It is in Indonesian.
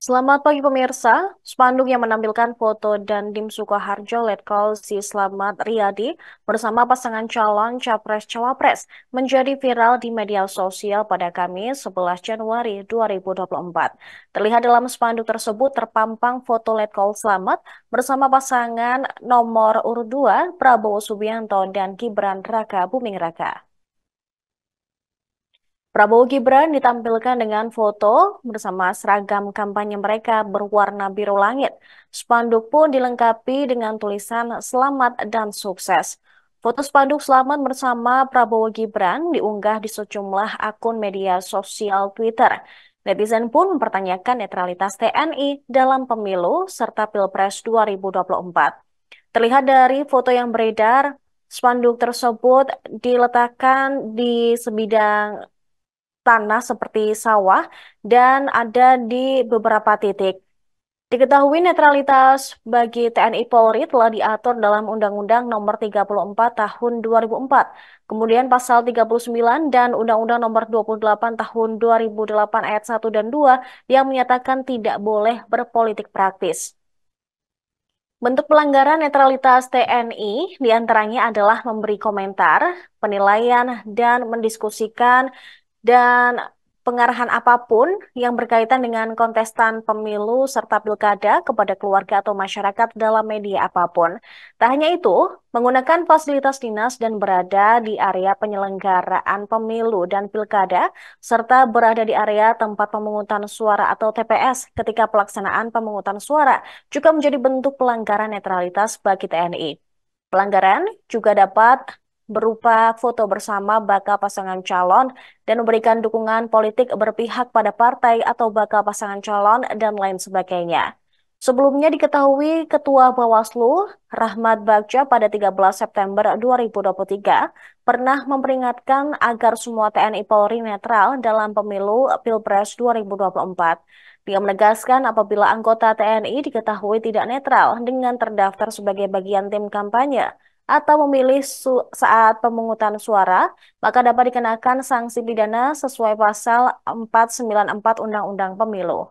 Selamat pagi pemirsa, spanduk yang menampilkan foto dan Dim Sukoharjo Letkol Si Selamat Riyadi bersama pasangan calon Capres-Cawapres menjadi viral di media sosial pada Kamis 11 Januari 2024. Terlihat dalam spanduk tersebut terpampang foto Letkol Selamat bersama pasangan nomor urut 2 Prabowo Subianto dan Gibran Raka Buming Raka. Prabowo Gibran ditampilkan dengan foto bersama seragam kampanye mereka berwarna biru langit. Spanduk pun dilengkapi dengan tulisan selamat dan sukses. Foto spanduk selamat bersama Prabowo Gibran diunggah di sejumlah akun media sosial Twitter. Netizen pun mempertanyakan netralitas TNI dalam pemilu serta Pilpres 2024. Terlihat dari foto yang beredar, spanduk tersebut diletakkan di sebidang tanah seperti sawah dan ada di beberapa titik. Diketahui netralitas bagi TNI Polri telah diatur dalam Undang-Undang Nomor 34 Tahun 2004, kemudian Pasal 39 dan Undang-Undang Nomor 28 Tahun 2008 Ayat 1 dan 2 yang menyatakan tidak boleh berpolitik praktis. Bentuk pelanggaran netralitas TNI diantaranya adalah memberi komentar, penilaian, dan mendiskusikan dan pengarahan apapun yang berkaitan dengan kontestan pemilu serta pilkada kepada keluarga atau masyarakat dalam media apapun. Tak hanya itu, menggunakan fasilitas dinas dan berada di area penyelenggaraan pemilu dan pilkada, serta berada di area tempat pemungutan suara atau TPS ketika pelaksanaan pemungutan suara juga menjadi bentuk pelanggaran netralitas bagi TNI. Pelanggaran juga dapat berupa foto bersama bakal pasangan calon dan memberikan dukungan politik berpihak pada partai atau bakal pasangan calon dan lain sebagainya. Sebelumnya diketahui Ketua Bawaslu Rahmat Bagja pada 13 September 2023 pernah memperingatkan agar semua TNI Polri netral dalam pemilu Pilpres 2024. Dia menegaskan apabila anggota TNI diketahui tidak netral dengan terdaftar sebagai bagian tim kampanye, atau memilih saat pemungutan suara, maka dapat dikenakan sanksi pidana sesuai pasal 494 Undang-Undang Pemilu.